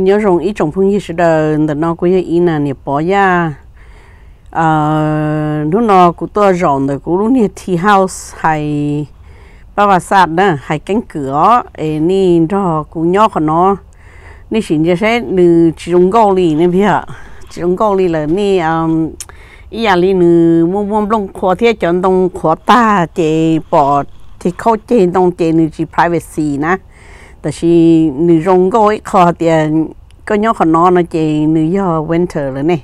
nhớ rằng ý trọng phương như sự đời là nó có những ý là nè bỏ ra à lúc nó cũng to rộng rồi cũng lúc nè tea house hay ba bà sạt nè hay cánh cửa ấy nè cho cũng nhỏ của nó nè xin cho sẽ nữ chỉ dùng gạo lì nè bây giờ chỉ dùng gạo lì là nè um ý là nè mua mua lông khó thiết, chọn đông khó ta chế bỏ thì khâu chế đông chế nữ chỉ privacy nè แต่ชีหนูรงก็ไอ้คอเตียนก็ย่อขนอนนะเจหนูย่อ winter เลยเนี่ย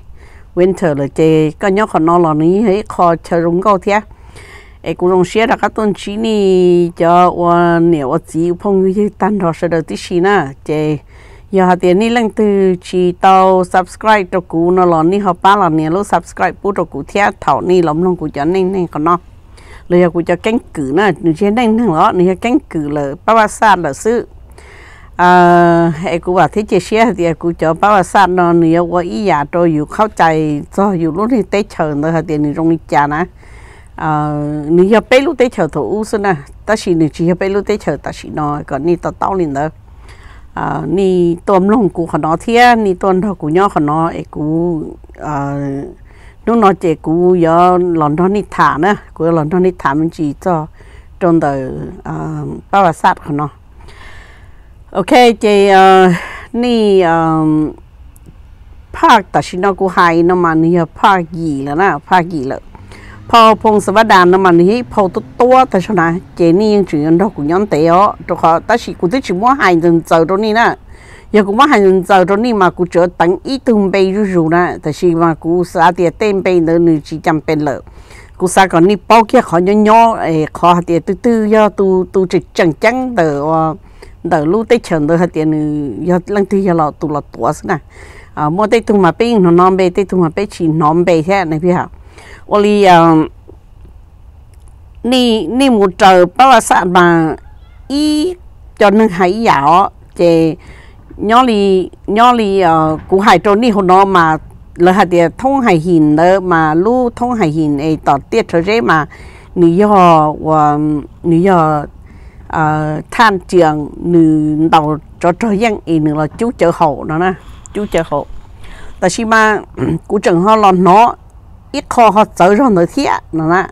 winter เลยเจก็ย่อขนอนหลอนี้ไอ้คอเชรงก็เทียไอ้กูรงเสียละก็ต้นชีนี่จะว่าเนี่ยว่าจีพงยืตันรอเสด็จที่ชีน่ะเจอย่าเตียนนี่เรื่องตือชีเตา subscribe ตัวกูนอหลอนนี่เขาป้าหลอนเนี่ยรู้ subscribe ปุ๊ตัวกูเทียเท่านี่ล้มลงกูจะเน่งเน่งก็นอกเลยกูจะแก้งกือนะหนูเช่นเน่งเน่งหรอหนูจะแก้งกือเลยประวัติศาสตร์หรือซื้อเออกูว่าที่เจเชียเดียกูจะป้าวซาดนอนเนียวว่าอีหยาตัวอยู่เข้าใจตัวอยู่รุ่นที่เตะเฉินเค่ะเดี๋ยนี้ตรงนี้จ้านะเนี่ยไปรู้เตะเฉินถูกสินะแตสิเนี่ชีไปรู้เตะเฉินแต่สินอก่อนนี่ตัอโต้ี่เนเด้อนี่ตัวมึงกูขนอเทียนี่ตัวทอกูย่อขนอเอ้กูนู่นนอเจกูย่อหลอนทอนิฐานนะกูหลอนทอนิฐานมันจีจ้อจนเดอป้าวซาดขนอ ok chị uh, ni um, park ta shi no ku hai no man ni park yi la na park yi la พอพงศวดานน้ำมันนี้พอตัวตัวแต่ชนะเจนี่ยังจึงยันดอกกุญยันเตอตัวเขาแต่สิกูที่ชิมว่าหายจนเจอตรงนี้นะอย่ากูว่าหายจนเจอตรงนี้มากูเจอตั้งอีตุ่มไปอยู่ๆนะแต่สิมากูสาเตียเต้นไปเดินหนึ่งจีจำเป็นเลยกูสาก่อนนี่เป้าแค่ขอย่อๆเออขอเตียตื้อๆย่อตูตูจะจังจังเตอ đỡ lũ tết chồng đỡ hạt tiền giờ ừ, lăng thứ giờ lọ tụ lọ tủa xí nè à mua tết thùng mà bé nó nón bê tết thùng mà bé chỉ nón bê thế này phi hả ô li à, ni ni một trời bao là sạn mà ý cho nên hãy dạo chè nhỏ li nhỏ li à, cũng hãy trốn đi hồn nó mà lỡ hạt tiền thông hải hình đó mà lũ thông hải hình ấy tỏ tiết trở ra mà nếu giờ và nếu giờ ờ than trường nữ đầu cho cho dân ý nữ là chú chờ hộ nó nè chú chờ hộ tại khi mà cụ chừng họ là nó ít kho họ chở ra nó thiệt nó nè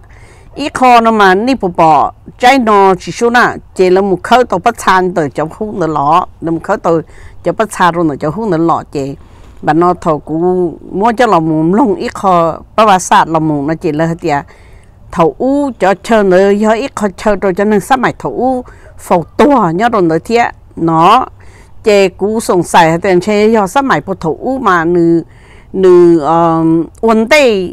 ít kho nó mà ni bộ bỏ trái nó chỉ số nè chỉ là một khẩu tàu bắt san từ trong khu nó lọ một khẩu tàu cho bắt san rồi nó trong khu nó lọ chỉ bạn nó thầu cụ mua cho lòng lòng ít kho bắt bắt sát lòng nó chỉ là thiệt thầu u cho chờ nơi giờ ít khó chờ rồi cho nên sắp mày thầu u phổ to nhớ rồi nơi thế nó chè cú sòng sài tiền chè giờ sắp mày bộ thầu u mà nữ nữ vấn đề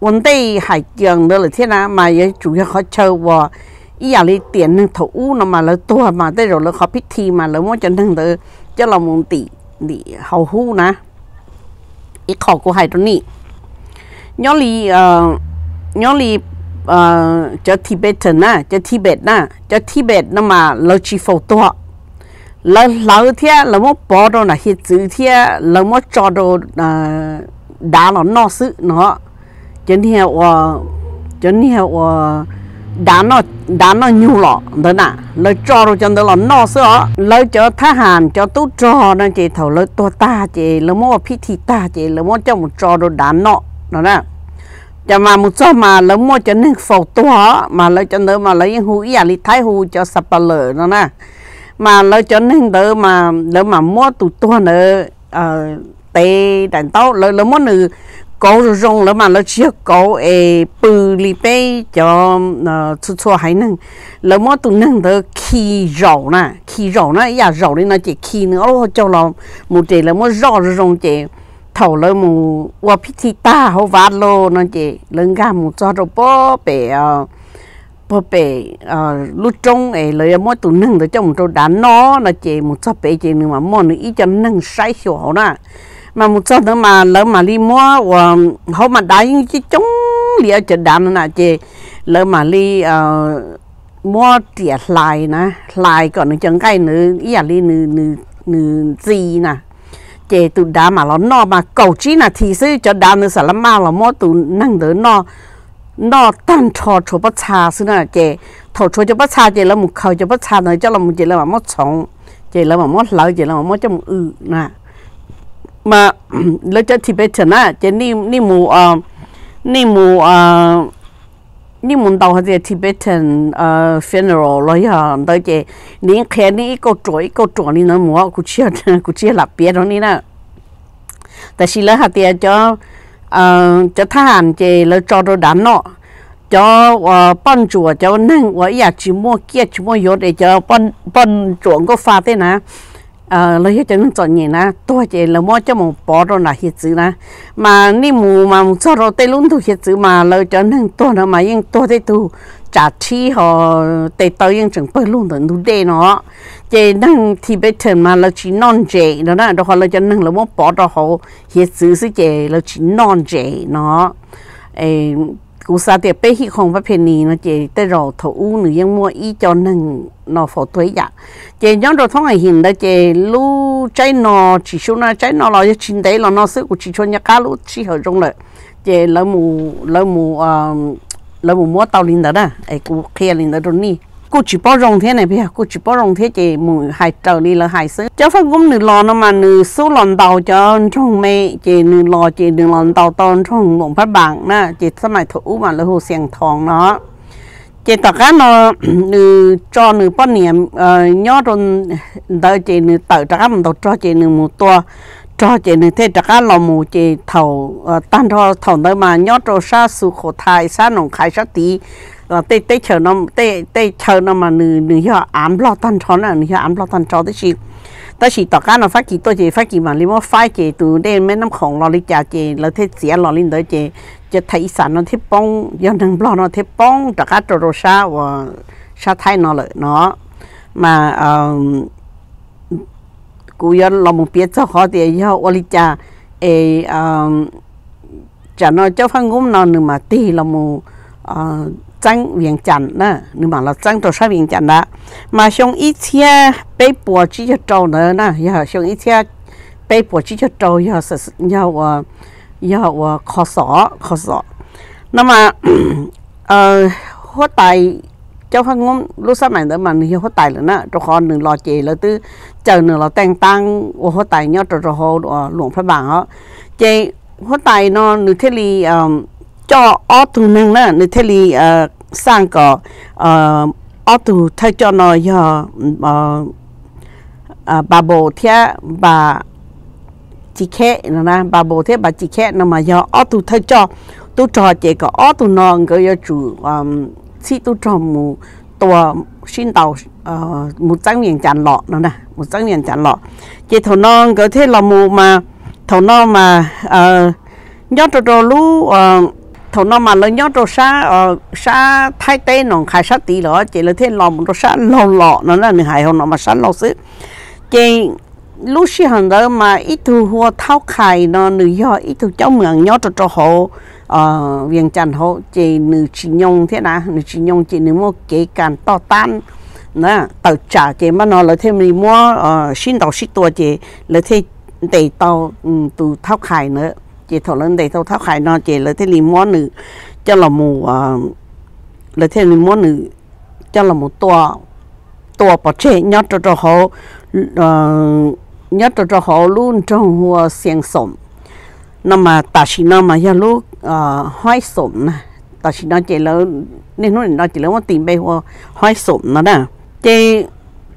vấn đề hải trường nữa là thế nào mà giờ chủ yếu khó chờ và ý giờ đi tiền nên thầu u nó mà lỡ to mà tới rồi lỡ khó biết thì mà lỡ muốn cho nên tới cho là muốn tỷ tỷ hầu hu nè ít khó của hải đó nị nhớ li ờ, nhớ li เจ้าทิเบตนะเจ้าทิเบตนะเจ้าทิเบตนั่นมาเราชีฟตัวเราเราเทียเราไม่ปอดนะเฮจือเทียเราไม่จอดด่าเรานอซึเนาะจนเฮียว่าจนเฮียว่าด่าเนาะด่าเนาะยูหรอเด้อน่ะเราจอดจนเด้อเรานอซึเราเจ้าทหารเจ้าตู้จอนั่นเจ้าเราตัวตาเจ้เราไม่ว่าพิธีตาเจ้เราไม่เจ้ามุจอดด่าเนาะเนาะ cho mà một số mà lớn mua cho nên phổ to mà lấy cho nên mà lấy hũ ý là thái hũ cho sập bà lỡ nó nè mà lấy cho nên đỡ mà đỡ mà mua tụ to nữa ờ tê đàn tao lấy lấy mua nữ cố rồi rong lấy mà lấy chiếc cố ê bự lý tê cho chút chút hay nâng lấy mua tụ nâng đỡ khi rầu nè khi rầu nè là rầu đi nó chỉ khi nữa ô cho lòng một chỉ lấy mua rau rồi rong chỉ thầu lơ mù qua phi thi ta hô vá lô nó chị lưng ga mù cho đồ bó bể bó bể lúc trong ấy lời mỗi tụ nâng tới trong tôi đá nó nó chị mù cho bể chị nhưng mà mò nó ít cho nâng sai hiểu nè mà mù cho nó mà lỡ mà li mua và hô mà đá những cái chống lìa chợ đàn nè chị lỡ mà đi mua tiệt lại nè lại còn nó chẳng cái nữa ý là đi nữa nữa gì nè จตุดามาลนอมาเกาจีนาทีซื้อจะดาวนสารมาเราลมอตุนั่งเดินนอนอตันทอชัวปชาซื้อน่ะเจทอชัวจะปชาเจแล้วมุเขาจบปชาเนี่ยเจ้าละมุเจแล้วมอชงเจแล้วมอหลาเจแล้วมอจมืออนะมาแล้วจะทิเปชนะเจนี่นี่มูอ่านี่มูอ่า你们到这 Tibetan 呃 funeral 了呀，到这你看你一个桌一个桌，你能摸过去过去那边了你呢？但是了哈点叫嗯叫他喊这了找到难了。cho bọn chùa cho nên và ya chỉ mua kia chỉ mua yếu để cho bọn bọn chuồng có pha thế nào ờ lấy cho nó chọn nhỉ na tôi chỉ là mua cho một bỏ rồi là hết chữ na mà ni mù mà một số rồi tê luôn thu hết chữ mà lấy cho nó tôi nó mà yên tôi tê tu trả chi họ tê tôi yên chẳng bơi luôn được đủ đê nó chỉ năng thì bây giờ mà lấy chỉ non dễ đó na đó họ lấy cho nó là mua bỏ đó họ hết chữ sẽ chỉ lấy chỉ non dễ nó cú sa tiệp bé hi không phải phèn nì nó chỉ tới rồi thổ u nữ dân mua y cho nên nó phổ thuế dạ chỉ nhóm đồ thông hình đó chỉ lu trái nó chỉ số nó trái nó là chín đấy là nó sức của chỉ cho nhà cá lu chỉ hở trong lại chỉ lỡ mù lỡ mù ờ, lỡ mù mua tàu linh đó đó ấy cú kia linh đó rồi nì cô chỉ bao rong thế này bây cô chỉ bao rong thế chị mù hại trầu đi là hại sứ cháu phân cũng nửa lò nó mà nửa số lòn tàu cho trong mẹ chị nửa lò chị nửa lòn tàu to trong lồng phát bảng nè chị sao mày thủ mà là hồ xiềng thòng nó chị tất cả nó nửa cho nửa bao niệm nhớ rồi đợi chị nửa tờ tất cả mình tàu cho chị nửa một tua cho chị nửa thế tất cả lò mù chị thầu ờ, tan cho thầu tới mà nhớ rồi sa su khổ thai sa nồng khai sa tí Ờ, tê tê chờ nó tê tê chờ nó mà nửa nửa hiệu ám lo tan chó nè nửa hiệu ám lo tan chó thế chứ ta chỉ tao cái nó phát kỳ tôi chỉ phát kỳ mà lý mà phai chỉ từ đêm mấy năm khổng lo lý trả chỉ là thế xía lo linh tới chỉ chỉ thấy sản nó thế bông do năng lo nó thế bông tao cái trò đồ sa và sa thay nó lợi nó mà cú do lo một biết cho họ thì do ở lý trả ê chả nó cho phân ngum nó nữa mà tì là một ờ, 张元江呢，你嘛了张多少元江了？嘛像以前被波及就招人呢，也好像以前被波及就招，也好是也好我也好我考少考少。那么呃，后代 cho phát ngôn lúc sau này mà hiểu hết tài rồi nè rồi họ nửa lo chè là tư chờ nửa lo tăng tăng và hết tài nhau rồi rồi họ luồng phát bằng họ chè hết nó nửa thế li cho ở tù năng là nên thế li sang có ở tù thay cho nó giờ bà bồ thế bà chỉ khẽ nó na bà bồ thế bà chỉ khẽ nó mà giờ ở tù thay cho tu trò chỉ có ở tù non cái giờ chủ chỉ tu trò mù tua xin tàu một trăm miệng chán lọ nó nè một trăm miệng chán lọ chỉ thầu non cái thế là mù mà thầu non mà nhớ cho cho lú thầu nó mà nó nhớ đồ sa ờ sa thái tây nó khai sa tí đó chỉ là thế lò một đồ sa lò lọ nó là người hải hồn nó mà sa lò xứ chỉ lúc xí hàng đó mà ít thu hoa thao khai nó người do ít thu cháu mượn nhớ cho cho hộ ờ viên trần hộ chỉ người chỉ nhông thế nào người chỉ nhông chỉ nữ mua kế càng to tan nè tàu trả chỉ mà nó là thêm mình mua ờ xin tàu xí tua chỉ là thế để tàu từ thao khai nữa จทอลัเดทเขายนอเจเลยที่ลิมอนหนึ่งจะละมูอเลยที่ลิมอนหนึ่งจะละมูตัวตัวปอเชยอดจะเขาเอ่อยอดจะจะเขาลุ่นจังหัวเสียงสมนั่มาตัดสินนั่มาอย่าลูกอ่าห้อยสมนะตัดสินนอเจแล้วในนู้นนอเจแล้วว่าตีไปหัวห้อยสมนะนนะเจ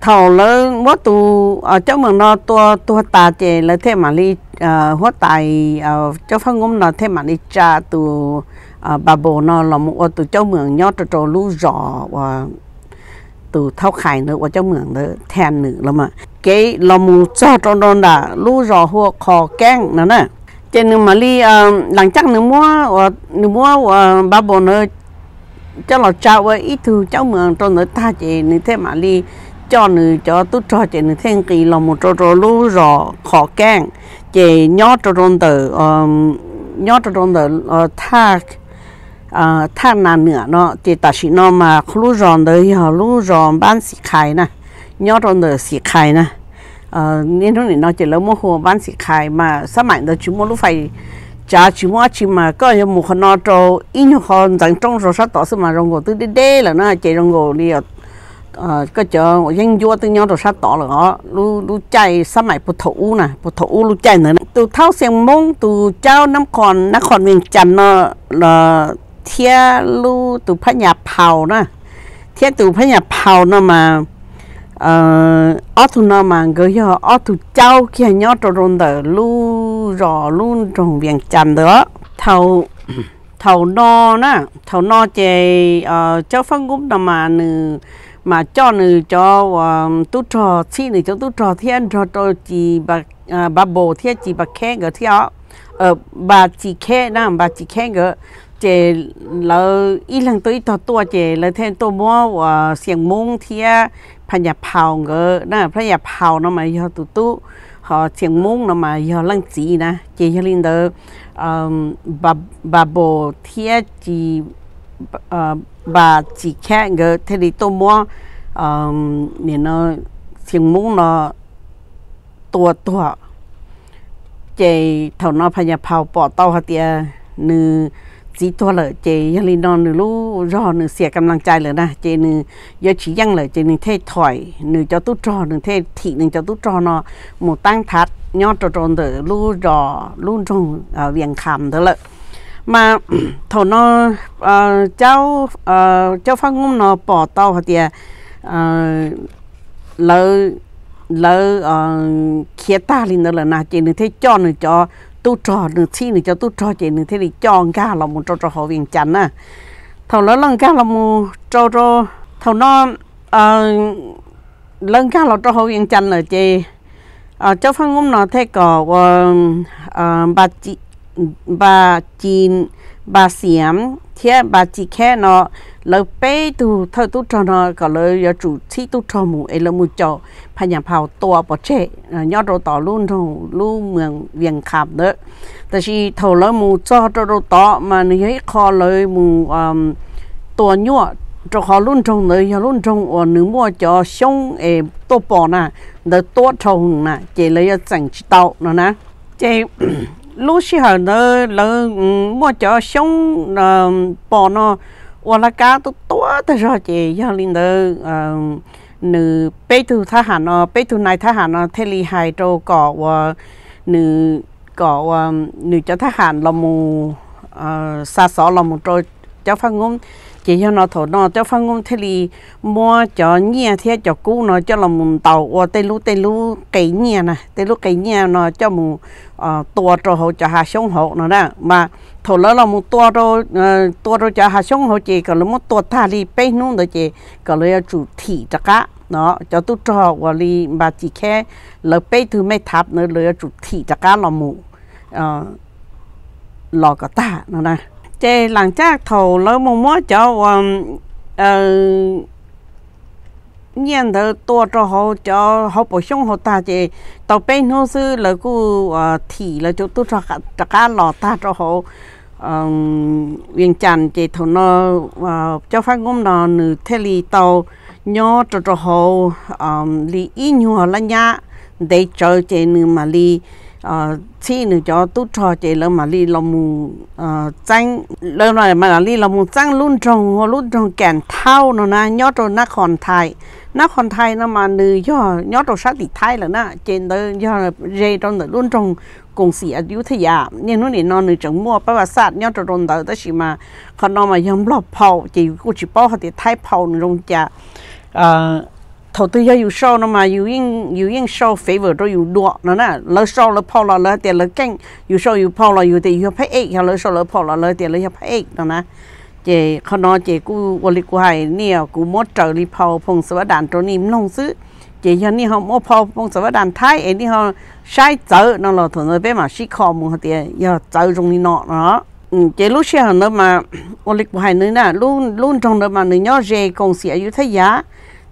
thầu lỡ mất tu ở trong mừng nó tua tua ta chè lỡ thế mà đi ờ, hóa tài ờ, cho phong ngôn nó thế mà đi cha tu ờ, bà bồ nó là một tu trong mừng nhớ trò trò lú rõ và tu thao khải nữa và trong mừng nữa thèn nữa là mà cái là một cho trò đó là lú rõ hoa khó kén nữa nè cho nên mà đi lần chắc nữa mua nữa mua bà bồ nó cho là cha với ít thứ trong mừng trò nữa ta chè như thế mà đi cho nữ cho tu cho chị nữ thiên kỳ là một trò trò lú rò khó càng chị nhớ trò tròn tử nhớ trò tròn thà, thác thà nà nữa nó chị ta chỉ nó mà lú rò đấy họ lú rò bán xì khai nè nhớ tròn tử xì khai nè nên lúc này nó chỉ là một hồ bán xì khai mà sao mạnh đó chúng mua lúc phải cha chỉ mua chỉ mà có một con nó trâu ít nhiều hơn rằng trong rồi sát tỏ sự mà rong gỗ tư đê là nó chạy rong gỗ đi Ờ, cái chỗ dân vua tự nhau rồi sát tỏ là họ lu lu chạy sát mày bột thủ nè bột thủ lu chạy nữa từ thao xem mông từ trao năm còn năm còn miền trần nó là thia lu từ phá nhà phào nè thia từ phá nhà phào nó mà ờ ở tu nó mà gửi cho ở tu trao kia nhau rồi rồi đỡ lu rò luôn trong miền trần nữa thầu thầu no nè thầu no chạy ờ cháu phân gúp là mà nửa mà cho nữ cho ờ, tu trò chi nữ cho tu trò thiên trò trò chỉ bà bà bồ thiên chỉ bà khe gỡ theo ở bà chỉ khe na bà chỉ khe gỡ chế lỡ ít lần tới tao tua chế lỡ thêm tôi mua và xiềng mông thiên phải nhập phào ngỡ na phải nhập phào nó mà giờ tu tu họ xiềng mông nó mà giờ lăng chỉ na chế cho linh đó bà bà bồ thiên chỉ 呃把几看个他的多么嗯，你呢，醒目呢，多多，这头那朋友跑跑到他的呢。จีตัวเลยเจยลีนอนหรือรู้รอหนึ่งเสียกำลังใจเลยนะเจนึงยอชี้ยังเลยเจนึงเทถอยหนึ่งจะตุ้จอหนึ่งเทถีหนึ่งจะตุ้จอเนาะหมู่ตั้งทัดยอดจอจนเดอรู้รอรู้จงเวียงคำเด้อเลย mà thổ nó uh, ờ, cháu uh, cháu phát ngôn nó bỏ tàu hả tiệt ờ, lỡ lỡ kia ta thì nó là nào chỉ thế cho nữa cho tu trò nữa thi nữa cho tu trò chỉ nữa thế thì cho cả là một trò trò họ viện chắn à thầu lỡ lần cả là một trò trò thầu nó lần cả là trò họ viện chắn là chị cháu phát ngôn nó thấy có bà chị bà chín bà xiêm thế bà chỉ khe nó lỡ bé tu thơ tu cho nó có lỡ giờ chủ chi tu cho mù ấy lỡ mù cho phải nhà phào to bỏ chế nhớ đồ tỏ luôn thằng luôn mường viền khạp đó tại vì thầu lỡ mù cho cho đồ tỏ mà nó thấy khó lỡ mù to nhọ cho khó luôn trong lỡ giờ luôn trong ở nữ mua cho xong ấy to bỏ nè đỡ to thầu nè chỉ lấy chẳng chỉ tàu nó nè chỉ lúc xí hở nó là mua cho sống là bỏ nó hoặc là cá tôi tua tới rồi chị giờ linh đó nữ bé thu tha hà nó bé thu này tha hà nó thế li hài trâu cỏ và nữ cỏ nữ cho tha hà là mù xa xó là mù trâu cho phát ngôn chỉ cho nó thổ nó cho phân công thế thì mua cho nhia thế cho cũ nó cho là mùng tàu ô tê lú tê lú cây nhia nè tê lú cây nhia nó cho mùng tua cho hộ cho hà sống hộ nó đó mà thổ lỡ là mùng tua cho tua cho cho hà sống hộ chị còn là mùng tua thà đi bê nung đó chị còn là chủ thị cho cá nó cho tu cho và đi mà chỉ khe lỡ bê thứ mấy tháp nữa lỡ chủ thị cho cá là mùng lò ờ, cả ta nó nè chế làng chắc thầu lỡ mồm mó cho ờ, ờ, nhiên thơ tua cho họ cho họ bổ sung họ ta chế tàu bên hồ sư là cô ờ, thì là chỗ tôi cho cả cả lò ta cho họ viên chăn chế thầu nó cho phát ngôn nó nửa thế lì tàu nhỏ cho cho họ lì ít nhỏ là nhá để cho chế nửa mà lì Ờ, chi nữa cho tôi trò chế là mà li lòng mù trăng lâu này mà là li lòng mù trăng luôn trồng họ luôn trồng kèn thao nó na nhớ rồi nó còn thay nó còn thay nó mà nữ cho nhớ rồi sát thì thay là nó trên đó do rê trong đó luôn trồng cùng sĩ ở dưới thế giả nhưng nó này nó nữ trồng mua bao bát sát nhớ rồi trong đó đó chỉ mà còn nó mà yếm lọp phao chỉ cô chỉ bao họ thì thay phao nó rong chả ờ, thầu tư yêu sau nó mà yêu yên yêu yên sau phế vợ rồi yêu đua nó nè lỡ sau lỡ phao là lỡ tiền lỡ canh yêu sau yêu phao là yêu tiền yêu phải ấy lỡ sau lỡ phao là lỡ tiền lỡ yêu phải ấy nó nè chị khi nó chị cú vô lý cú hay nè cú mót trở đi phao phong sửa đàn trốn im nông xứ chị giờ nè họ mót phao phong sửa đàn thái ấy nè họ sai chở nó là thuận rồi bé mà xí khó mùng tiền giờ chở trong đi nọ nó chị lúc xe nó mà vô lý cú hay nữa nè luôn luôn trong đó mà nữa nhớ rẻ còn xỉa yêu thấy giá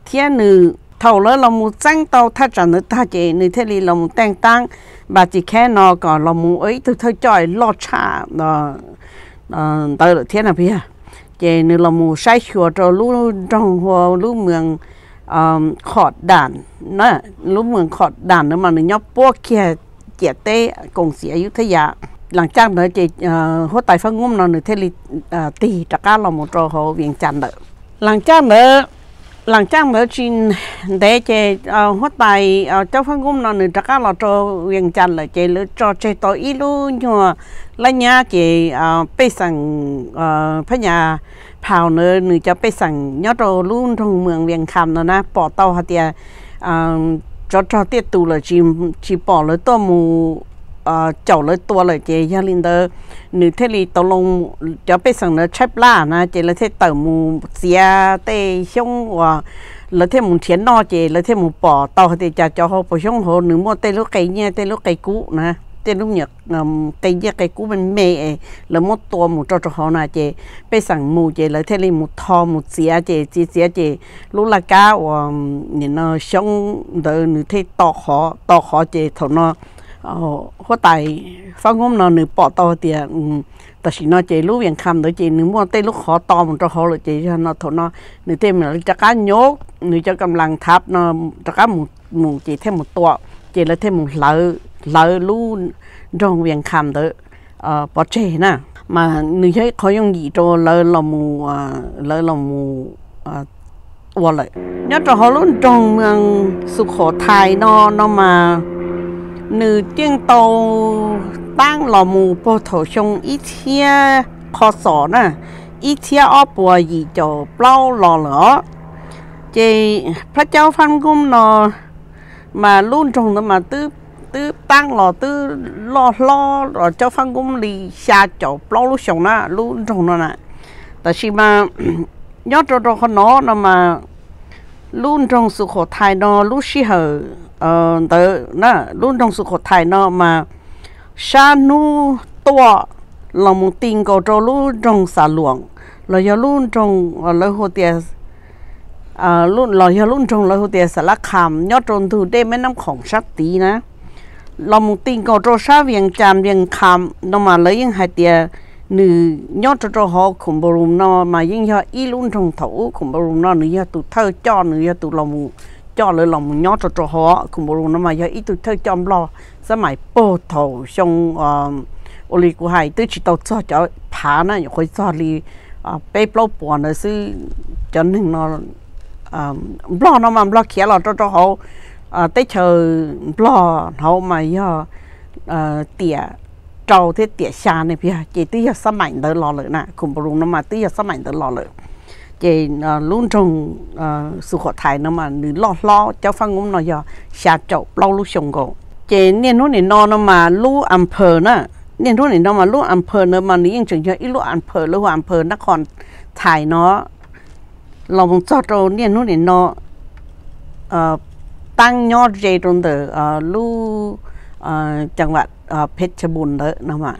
thiên nữ thầu lỡ lòng mù trăng tàu thắt chẳng nữ ta chế nữ thế lì lòng mù tăng tăng bà chỉ khẽ nó có lòng mù ấy tôi thôi chọi lo cha đó tới lỡ thiên là bia chế nữ lòng mù sai chùa cho lũ trong hồ lũ mường khọt đàn nó lũ mường khọt đàn nữa mà nữ nhóc bố kia chia tê cùng sĩ ở thế giả lần nữa chị hỗ tài phân ngôn nó nữa thế lì tì trạc cá lòng mù trò hồ viện chăn đỡ lần nữa หลังจากเมื่อจีนเดเจเอาหัวไตเอาเจ้าฟังกุ้มนอนหนึ่งจักรเราจะเวียงจันเลยเจหรือจอเจต่ออีลูหนัวละยะเจเอาไปสั่งเอ่อพญาเผาเนื้อหนึ่งจะไปสั่งยอดโตลุ่นทงเมืองเวียงคำเนาะนะปอเต้าหัตเตียเอ่อจอจอเตี้ยตูเลยจีจีปอเลยตัวมู ờ lấy tua lấy chế gia linh đó nữ thế li tao lông cho biết rằng nó chép la na chế lấy thế tàu mù xia tê xong và lấy thế mù chiến no chế lấy thế mù bỏ tàu thì chả cho họ bỏ xong họ nữ mua tê lúc cây nha tê lúc cây cũ na tê lúc nhật cây nha cây cũ bên mẹ là mua tua mù cho cho họ na chế biết rằng mù chế lấy thế li mù thò mù xia chế chị xia chế lúc là cá và nhìn nó xong đỡ nữ thế tọt họ tọt họ chế thầu nó หัวไตฟังงมนอนหนึ่งปอตอเตียแต่สินอเจลูกเวียงคำโดยเจนึ่งม้วนเต้ลูกขอตอมันจะขอหรืเจนอทนอหนึ่งเต้มันจะก้านยกหนึ่งจะกำลังทับนอจะก้าหมู่หมู่เจเท่หมูตัวเจและเท่หมู่เหลาเหลาลู่รองเวียงคำเด้อปอเจนะมาหนึ่งใช้คอยังหยีโจเลยลมูเลยลมูวอลเลยนี่จะขอลุ่นจองเมืองสุโขทัยนอนอมา nữ tiên tàu tăng lò mù bộ thổ sông ít chia khó sổ nè ít chia ở bộ gì cho bao lò lỡ chị phát cháu phân cung nó mà luôn trồng nó mà tư tư tăng lò tư lò lò, rồi cháu phân cung lì xa cho bao lúc sông nè luôn trồng nó nè tại vì mà nhớ cho khó nó mà luôn trồng sự khổ thai nó lúc xí hở เออตอน่ะรุ่นทองสุโขทัยเนาะมา ชาโนตัวลองมงติงก็จะรุ่นองสาหลวงเราอย่ารุ่นจงเราหัวเตียเอ่อรุ่นเราอย่ารุ่นจงเราหัวเตียสารคามยอดจนถูได้แม่น้ำของชักตีนะลองมงติงก็จะชาเวียงจามเวียงคำนมาเลยยังหายเตียหนึ่งยอดจะหอขุมบรุมนอมายิ่งยออีรุ่นทงถูขุมบรุมนอหนึ่งยอตุเท่าจ้อหนึ่งยอตุลมู cho lời lòng nhó cho cho họ cũng bảo nó mà giờ ít tụi thơ chăm lo sao mày bồ thầu xong ô li của hai tứ chỉ tàu cho cho phá nó khỏi cho à, bé bao bỏ nó sư cho nên nó um, lo nó mà lo kia lo cho cho họ à, tới chờ lo họ mà giờ à, tiệt, trâu thế tiệt xa này bây giờ chỉ tứ giờ sao mày đỡ lo lợ nè cũng bảo nó mà tứ giờ sao mày đỡ lo lợ chị ờ, luôn trồng ờ, sự khó thải nó mà nữ lo lo cho phân ngum nó giờ xả chậu lâu lúc sông cổ chị nên lúc này nó nó mà lũ ăn phở nữa nên lúc này nó mà lũ ăn phở nữa mà nữ yên chừng cho ít lũ ăn phở lúc ăn phở nó còn thải nó lòng cho trâu nên lúc này nó ờ, tăng nhau dây trong từ lúc chẳng hạn เพชรบุญเลยนะมา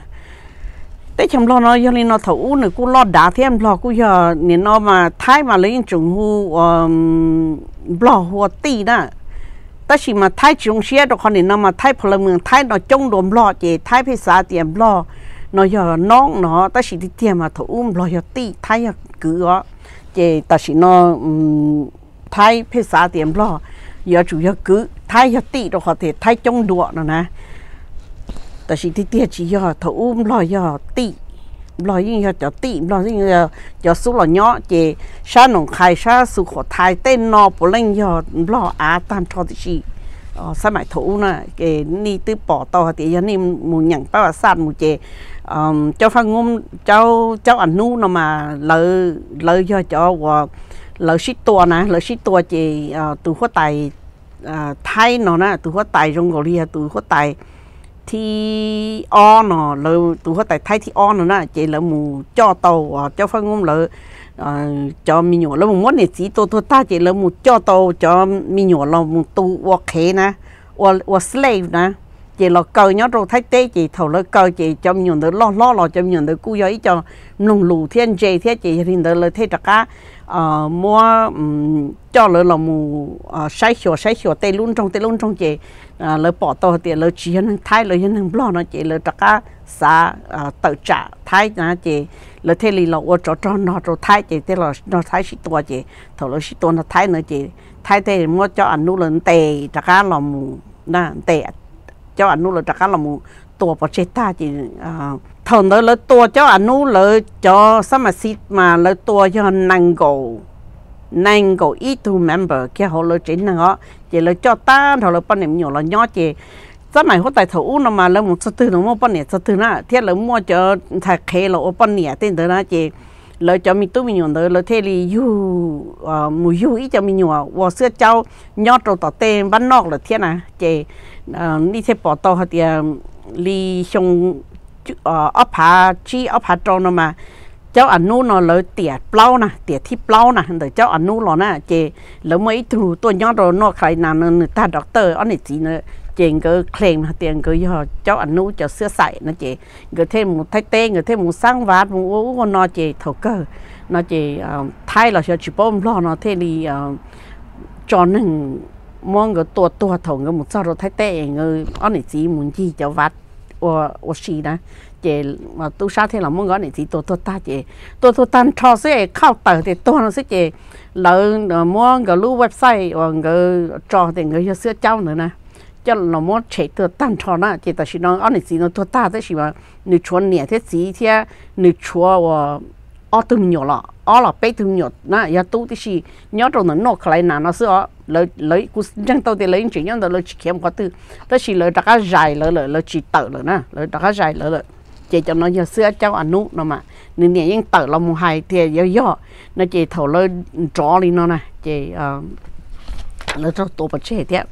thế chăm lo nó do nên nó thấu nữa cô lo đá thêm lo cô giờ nên nó mà thái mà lấy chúng hu lo hồ tì đó ta chỉ mà thái chúng xe đó còn nên nó mà thái phần mường thái nó trông đồm lo chị thái phải xả tiền lo nó giờ nón nó ta chỉ đi tiền mà thủ um, lo giờ tì thái cứ đó chị ta chỉ nó um thái phải xả tiền lo giờ chủ giờ cứ thái giờ tì đó có thể thái trông đùa nó nè แต่สิ่งที่เตี้ยจียอถ้าอุ้มลอยยอตีลอยยิ่งยอจะตีลอยยิ่งยอจะสู้ลอยยอเจชาหนองคายชาสุโขทัยเต้นนอปุ่นเล่นยอลออาตามทอดิชีอ๋อสมัยถูน่ะเกนี่ตื้อปอต่อเตียนี่มูหยังประวัติศาสตร์มูเจเจ้าฟังงมเจ้าเจ้าอนุนมาเลยเลยยอจะว่าเลยชิดตัวนะเลยชิดตัวเจตัวหัวไตไทยเนาะนะตัวหัวไตจงกอเรียตัวหัวไต thì o nó à, tụ hết tại thay thì o nó nè chỉ mù cho tàu à, cho phân ngôn lỡ à, cho mi nhỏ lỡ mù muốn này chỉ tôi tôi ta chỉ lỡ mù cho tàu cho mi nhỏ lỡ mù tu hoặc khé nè hoặc slave nè chị lo cơ nhớ rồi thấy tế chị thầu lo cơ chị trong nhiều đứa lo lo lo trong nhiều đứa cú giấy cho nung lù thiên chế thế chị thì được lời thấy trạc á ờ, mua cho lời là mù ờ, sai sửa sai sửa tê luôn trong tê luôn trong chị ờ, lời bỏ to thì lời chỉ hiện thái lời hiện lo nó chị lời trạc á xa tự trả thái nè chị lời thế lì lo ô cho cho nó rồi thái chị thế là nó thái sĩ tua chị thầu lời sĩ tua nó thái nữa chị thái thế mua cho anh nu lên tê trạc á là mù nè tê cho anh nu là chắc là một tổ bảo chế ta chỉ thường đó là tổ cho anh nu là cho sao mà xịt mà là tổ cho năng cầu năng cầu ít tu member kia họ là chính năng họ chỉ là cho ta họ là bọn niệm nhiều là nhỏ chỉ sao mà họ tại thủ nó mà là một số thứ nó mua bọn niệm số thứ na thiết là mua cho thà khé là bọn niệm tên đó na chỉ lỡ cho mình tu mình nhọn lỡ thế thì yu mù yu ít cho mình nhọn và xưa cháu nhót rồi tỏ tê bắt nọ là thế nào chị ờ, đi thế bỏ tàu hạt thì ờ, li xong ờ, ấp hà chi ấp hà trâu nó mà cháu anh nu nó lỡ tiệt plau nè tiệt thi plau nè rồi cháu anh nu nó nè chị lỡ mấy thù tôi nhót rồi nó khai nào người ta doctor anh ấy chỉ nữa chị cứ khen tiền cứ cho cháu anh nu cho xưa sậy nó chị người thêm một thay tê người thêm một sáng vát một uống con nó chị thầu ờ, cơ nó chị thay là cho chị bom lo nó thế thì ờ, cho nên mong người tua tua thầu người một sao rồi thay tê người ăn này chỉ muốn gì cho vát ở ở xí đó chị mà tu sa thế là mong gọi này chỉ tua tua ta chị tua tua tan cho sẽ khao tờ thì tua nó sẽ chị lỡ ờ, mong người lưu website và người trò thì người xưa cháu nữa nè cho nó mua chế tự tan cho nó chỉ ta chỉ nó ăn gì nó tôi ta thế chỉ mà nữ chúa nhẹ thế gì thế nữ chúa và ở từng nhỏ lọ ở là bé từng nhỏ na ya tu thì chỉ nhớ trong nó nó cái nào nó sửa lấy lấy cú chẳng tao để lấy chuyện nhớ đó lấy chỉ kiếm có từ đó chỉ lấy đặc dài lấy lấy lấy chỉ tự lấy na lấy đặc dài lấy lấy chỉ cho nó giờ sửa cháu ăn nu nó mà nên nhẹ những tự là một hai thì giờ giờ nó chỉ thầu lấy trò đi nó nè chỉ lấy cho tổ bạch chế thế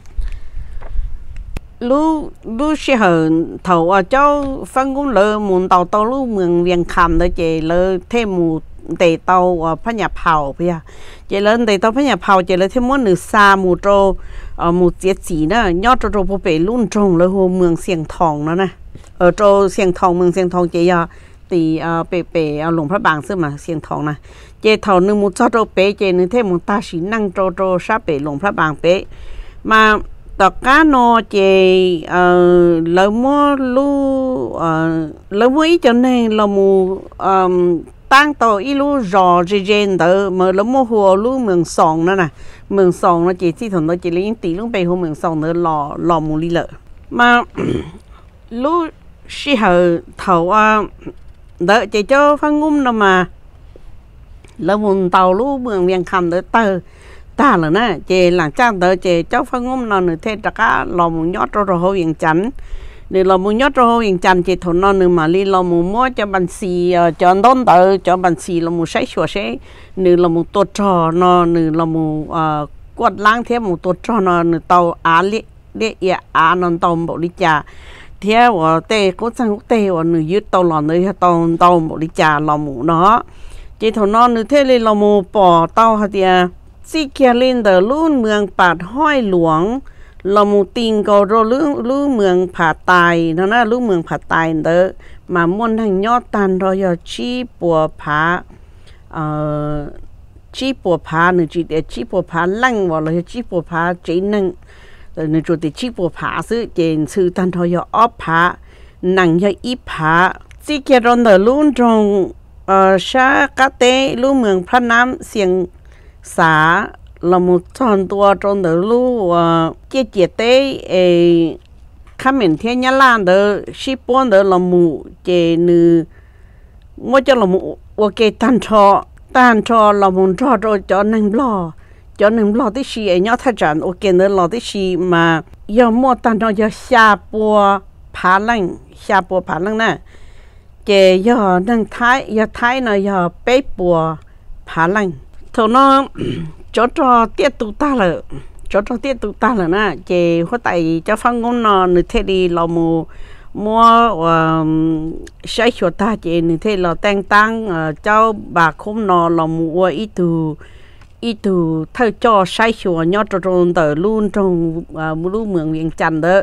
lúc lúc xe hở thầu ở cháu phân cũng lơ muốn tàu tàu lúc mường viền khảm đó chị lơ thêm một tề tàu ở phá nhà phào bây giờ chị lơ tề tàu phá nhà phào chị lơ thêm món nửa xa một trâu ở ờ, một tiết chỉ nữa nhót trâu trâu bộ bể luôn trồng lơ hồ mường xiềng thòng nữa nè ở ờ, trâu xiềng thòng mường xiềng thòng chị giờ tỷ ờ bể bể ở ờ, lũng phá bảng xưa mà xiềng thòng nè chị thầu nửa một cho trâu bể chị nửa thêm một ta chỉ năng trâu trâu sát bể lũng phá bảng bể mà tờ cá nô chè ờ, lỡ mua lu ờ, lỡ mua ít cho nên là mù tăng tàu ít lu rò rì rên tờ mà lỡ mua hùa lu mường sòng nữa nè mường sòng nó chỉ chỉ thằng đó chỉ lấy tí luôn bề hồ mường sòng nữa lò lò mù lì lợ mà lu xí hờ thầu à ờ, đỡ chỉ cho phân ngung đâu mà lỡ mùng tàu lu mường viên cầm đỡ tờ ta là nè chị làm cha đỡ chị cháu phân ngôn nó nữa thế cả lò mù nhót rồi rồi hôi yên chắn để lò mù nhót rồi hôi yên chắn chị thôn non nữa mà đi lò mù mua cho bàn xì cho đón đỡ cho bàn xì lò mù sấy sủa sấy nữa lò mù tuột trò nó nữa lò mù quật lang thế mù tuột trò nó nữa tàu á lệ lệ ya á nó tàu bộ đi chả thế và tê cố sang quốc tê và nửa dưới tàu lò nơi tàu tàu bộ đi chả lò mù nó chị thôn non nữa thế lên lò mù bỏ tàu hạt tiệt ซีเกียลินเดอรุ่นเมืองปาดห้อยหลวงลมูติงก็โรลือลู่เมืองผาตายนาะนะลู่เมืองผาตายเด้อมาม่วนทางยอดตันรอยชีปัวผาเอ่อชีปัวผาหนึ่งจีเดียชีปัวผาลั่งว่าเราชีปัวผาจีนึงแต่หนึ่งจุดที่ชีปัวผาซื้อเจนซื้อตันรอยอ้อผาหนังยออีผาซีเกียรอนเดอรุ่นตรงเอ่อชากาเตลู่เมืองพระน้ำเสียง xã là một tròn tua trong đó lu chia chia tế ấy khám mình thiên nhà lan đó ship bốn đó là mù chế nữ ngô cho là mù kê tan cho tan cho là mù cho cho cho nên lo cho nên lo tí xì ấy nhá thay chẳng ok nữa lo tí xì mà giờ mua tan cho giờ xa bùa phá lăng xa bùa phá lăng nè chế giờ đang thái giờ thái nó giờ bế bùa phá lăng thôi nó cho cho tiết tụ ta là cho cho tiết tụ ta là na chị hoa tại cho phong ngôn nó nửa thế đi lò mù mua ờ, sai ờ, cho ta chị nửa thế là tăng tăng cháu bà không nó lò mù ít từ ít từ thay cho sai cho nhau cho trong tờ luôn trong ờ, mù lu mường viện trần đó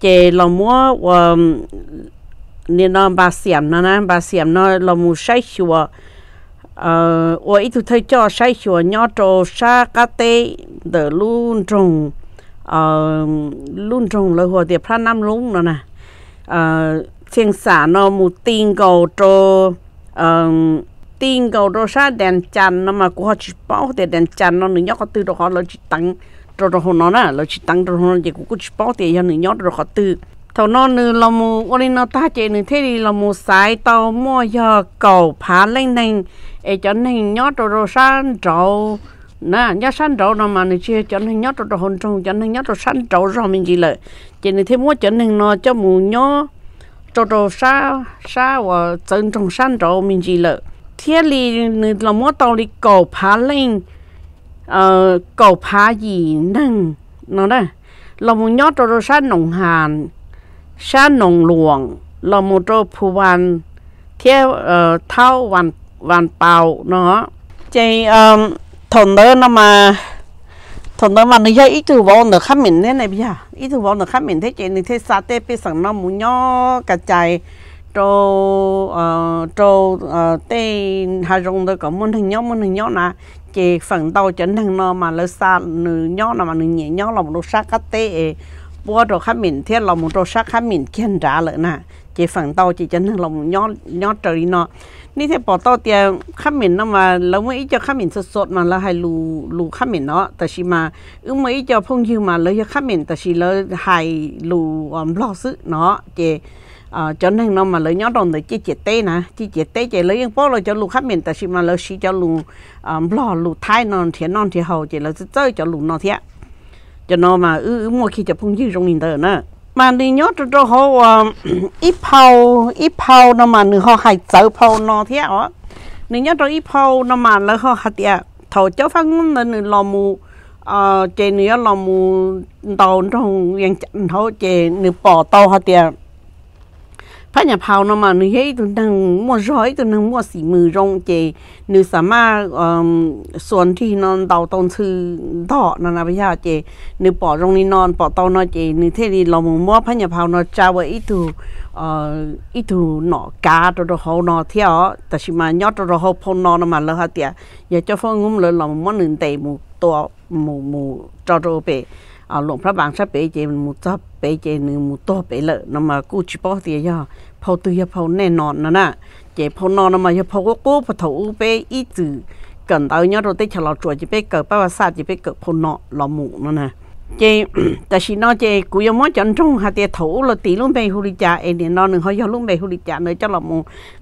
chị lò mua nên nó bà xiêm nó na bà xiêm nó lò mù sai cho ờ ủa ít thôi cho sai chùa nhỏ trò sa cá tê đỡ luôn trồng ờ luôn trồng là hồ tiệp pha năm lúng nữa nè ờ thiên xã nó một tiền cầu trò ờ tiền cầu trò sa đèn chăn nó mà của họ chỉ bảo thì đèn chăn nó nữa nhóc từ đó họ là chỉ tăng trò trò nó nè là chỉ tăng trò nó chỉ cũng chỉ bảo thì nó nhỏ trò họ từ thầu non nư là mù ô nó ta chế nư thế thì là mù sai tàu mua giờ cầu phá lên nên ấy cho nên nhớ rồi rồi san trầu nè nhớ san trầu nó mà nè chia cho nên nhót rồi hồn trùng cho nên nhớ rồi san trầu rồi mình gì lợi chế nư thế mua cho nên nó cho mù nhớ trầu trầu sa sa và chân trồng san trầu mình gì lợi thế thì nư là mua tàu đi cầu phá lên ờ cầu phá gì nè, nó đây là mù nhớ rồi rồi san nồng hàn sa nồng luồng là một trò phù văn theo uh, ờ, thao văn văn bào nó chạy um, thôn đó nó mà thôn đó mà nó dạy ít từ vốn được khám mình thế này bây giờ ít từ vốn được khám mình thế chị này thế sa tê bây giờ nó muốn nhó cả chạy trâu ờ, trâu ờ, tê hà rồng được có muốn thằng nhó muốn thằng nhó nè chị phần đầu chấn thằng nó mà lỡ xa nữ nhó nào mà nữ nhẹ nhó là một đồ sát cá tê bố đồ khá mình thế lòng đồ sắc khá mình kiên trả lỡ nè chỉ phẳng tao chỉ chân lòng nhó nhó trời nó ní thế bỏ tao tiền khá mình nó mà lâu mới cho khá mình sốt sốt mà là hay lù lù khá mình nó tại vì mà ước mới cho phong như mà lấy khá mình tại vì lỡ hay lù um, lo sự nó chỉ à, ờ, cho nên nó mà lấy nhó đồng để chỉ chỉ tê nè chỉ chỉ tê chỉ lấy bó rồi cho lù khá mình tại vì mà lấy xí cho lù um, lo lù thai non thiệt non thiệt hậu chỉ lấy chơi cho lù nó thiệt จะนอมา อื้อมัวขี้จะพุ่งยืดตรงนี้เถอะนะมันดีเนอะจะเขาว่าอีเผาอีเผาน้ำมันหรือเขาหายเจอเผานอเที่ยวนี่เนาะจะอีเผาน้ำมันแล้วเขาหัดเดียถอดเจ้าฟังนั่นหนึ่งลอมู เออเจเนื้อลอมูตอนตรงยังจันเขาเจนี่ปอเตาหัดเดียพันหยาเผาเนาะมาหนูเฮ้ยตัวนังมัวร้อยตัวนังมัวสีมือรงเจหนูสามารถส่วนที่นอนเตาตอนซื้อดอกนานาพยาเจหนูปอดรงนี้นอนปอดเตานอนเจหนูเทดีเราหมูมัวพันหยาเผาเนาะจาวอีตูอีตูหนอกาตัวเราหนอเที่ยวแต่ชิมายอดตัวเราพนอนมาแล้วฮะเตียอยากจะฟ้องงุ้มเลยเราหมูมัวหนึ่งเตะหมูตัวหมูหมูจอโรเปเอาหลวงพระบางชาเปเจนมูจับเปเจนึงมูโตเปเลนมากู้ชิปอเตียยาพอตัยาพอแน่นอนนะนะเจพอนอนมาเยาพอก็กู้พอถูเปอีจือกันเตาเนาะเราได้ฉลาดจวจะไปเกิดประวซาสจะไปเกิดพอนอเลาหมูนั่นนะเจแต่ชินอเจกูยังมอจันจงหาเตียถูเราตีลุ่มเบฮุริจาเอเดียนอนหนึ่งเขาอยากลุ่มเบฮุริจาเนยเจ้าละมู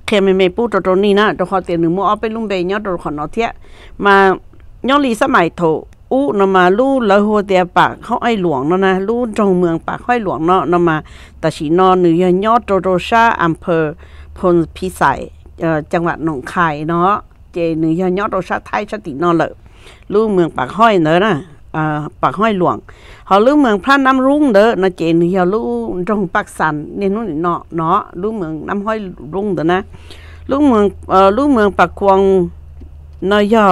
เคมเมปูตัวนี้นะตัวเขาเตียหนึ่งมัวเอาไปลุ่มเบเนาะตรวขอนอเทียมาย้อนลีสมัยถูอู้นมาลู่ลาหัวเตียปากเขาไอหลวงเนาะนะลู่จงเมืองปากห้อยหลวงเนาะนมาแต่ฉีนอนหนือยอดโจโรชาอำเภอพลพิสัยจังหวัดหนองคายเนาะเจหนือยอดโรชาไทยชตินอนเลยลู่เมืองปากห้อยเนาะนะปากห้อยหลวงเขาลู่เมืองพระน้ำรุ่งเด้อนะเจนี่เยลู่ตรงปากสันเนี่ยนู่นเนาะเนาะลู่เมืองน้ำห้อยรุ่งเด้อนะลู่เมืองลู่เมืองปากควงนายอ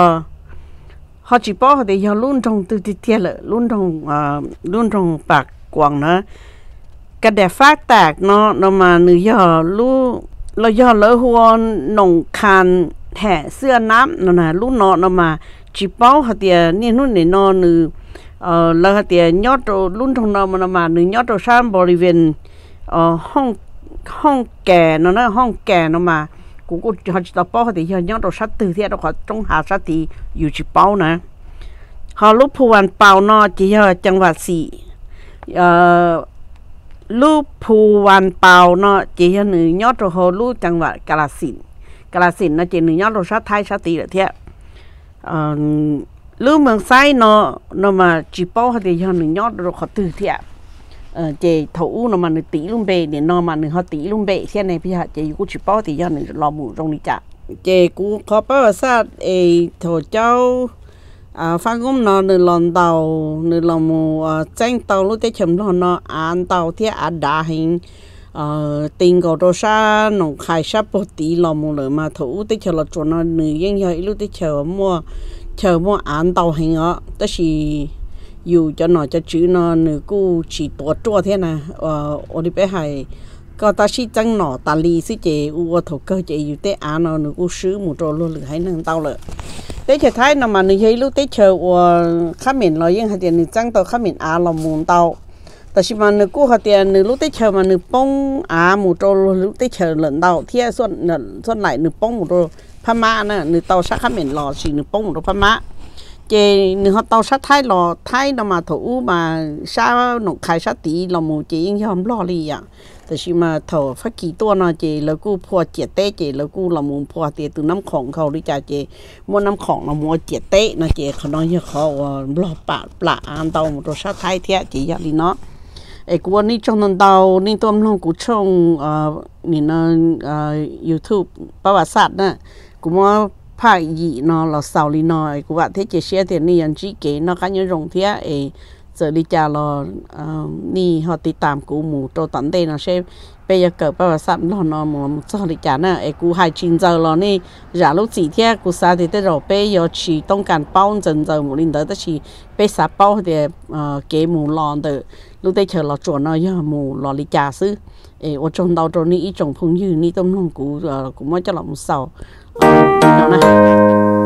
họ chỉ bảo họ để họ luôn trong từ từ thiệt là luôn trong à luôn trong bạc quảng nữa cái để phát tạc nó nó mà nữ giờ lu là giờ lỡ hoa nồng khan thẻ xưa nám nó là lúc nó nó mà chỉ bảo họ để nè luôn này nó nữ ờ lỡ họ để nhót trâu luôn trong nó mà nó mà nữ nhớ trâu sang bolivian ờ không không kè nó nó không kè nó mà cũng có họ chỉ bao họ thì hiện những đồ sát từ thì đó họ trong hạ sát thì dù chỉ bao nè họ lúc phụ hoàn bao nó chỉ họ chẳng và gì ờ lúc phụ hoàn bao nó chỉ họ nữ nhớ đồ họ lúc chẳng và cả là xịn cả là xịn nó chỉ nữ nhớ đồ sát thay sát thì là thế ờ lúc mường sai nó nó mà chỉ bao thì họ nữ nhớ đồ họ từ thiệt Ờ, chế thấu nó mà nó tí luôn bề để nó mà nó họ tí luôn bề xem này bây giờ chế cũng chỉ bao thì giờ này lo mù trong đi chả chế cũng có bao sát ấy thổ cháu à phát gom nó nửa lòng tàu nửa lòng mù tranh tàu lúc tới chấm nó nó ăn à, tàu thì ăn đá hình ờ tình cầu đồ sa nó khai sắp bột tí lòng mù lửa mà thủ tới chờ là chỗ nó nửa yên giờ lúc tới chờ mua chờ mua ăn tàu hình á tới chỉ dù cho nó cho chữ nó nữ cũ chỉ tổ chua thế nè ờ ở đi bé hay có ta chỉ chẳng nó ta lì xí chế u thổ cơ chế dù tế á nó nữ cũ sứ một trò luôn lửa hay nâng tao lợ tế chế thái nó mà nữ hay lúc tế chờ u khá mình lo yên hay tiền nữ chẳng tao khá mình á lo muốn tao ta chỉ mà nữ cũ hay tiền nữ lúc tế chờ mà nữ bông á một trò luôn lúc tế chờ lần thiệt à, xuân lần xuân lại nữ bông một trò พม่าน่ะนึกเตาชักขมิ้นหล่อสีนึกป้งหรือพม่า chị họ tàu sát thái lò thái nó mà thủ mà sao nó khai sát tí lò mù chị yên không lo li à từ khi mà thầu phát kỳ tua nó à, chị lỡ cu phua chết té chị lỡ cu lò mù phua thì từ năm khổng khâu đi cha chị mua năm khổng là mua chết té nó chị họ nói như họ ờ, lo bạ bạ ăn tàu một sát thái thế chị dạy đi nó ai anh đi trong lần đầu ni tôm luôn của trong ờ nhìn nó ờ, youtube bảo sát nè cũng phải gì nó là sau li nó của bạn thế chỉ xe thì ni anh chỉ kể nó cá nhân rồng thế ấy giờ đi cha là ni họ đi tạm của mù trâu tận đây nó sẽ bây giờ cỡ bao sắp nó nó mà một số đi cha nè ấy cú hai chín giờ là nè giả lúc gì thế cú sa thì tới rồi bây giờ chỉ tông cần bao chân giờ một linh tới tới chỉ bây giờ bao thì kế mù lon từ lúc đây chờ là chuẩn nó giờ mù lò đi cha xứ ấy ở trong đầu trong ni ít trong phong như ni tông nông cú cũng mới cho là một sáu 好了。